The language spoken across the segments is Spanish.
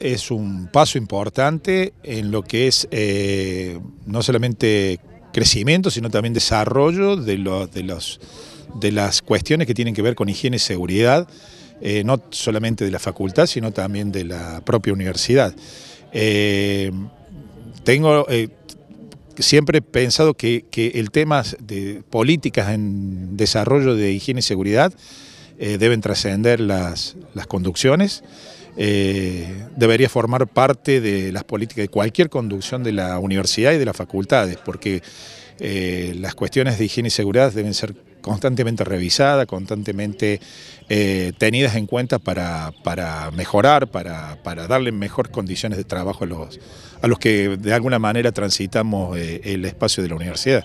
es un paso importante en lo que es eh, no solamente crecimiento, sino también desarrollo de, de, las cuestiones que tienen que ver con higiene y seguridad, eh, no solamente de la facultad, sino también de la propia universidad. Eh, tengo siempre pensado que el tema de políticas en desarrollo de higiene y seguridad eh, deben trascender las, conducciones, eh, debería formar parte de las políticas de cualquier conducción de la universidad y de las facultades, porque eh, las cuestiones de higiene y seguridad deben ser constantemente revisadas, constantemente tenidas en cuenta para, mejorar, para, darle mejores condiciones de trabajo a los, que de alguna manera transitamos el espacio de la universidad.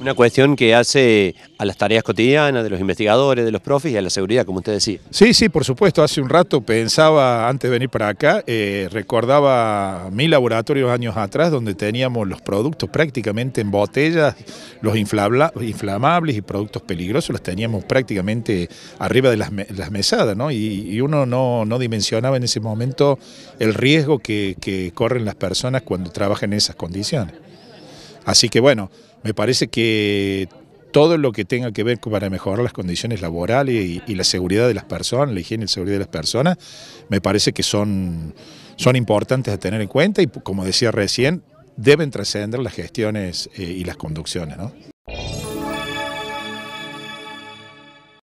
Una cuestión que hace a las tareas cotidianas de los investigadores, de los profes y a la seguridad, como usted decía. Sí, sí, por supuesto. Hace un rato pensaba, antes de venir para acá, eh, recordaba mi laboratorio años atrás, donde teníamos los productos prácticamente en botellas, los inflamables y productos peligrosos, los teníamos prácticamente arriba de las, mesadas, ¿no? Y, uno no, no, dimensionaba en ese momento el riesgo que, que corren las personas cuando trabajan en esas condiciones. Así que bueno, me parece que todo lo que tenga que ver para mejorar las condiciones laborales y, la seguridad de las personas, la higiene y la seguridad de las personas, me parece que son, importantes a tener en cuenta y como decía recién, deben trascender las gestiones eh, y las conducciones.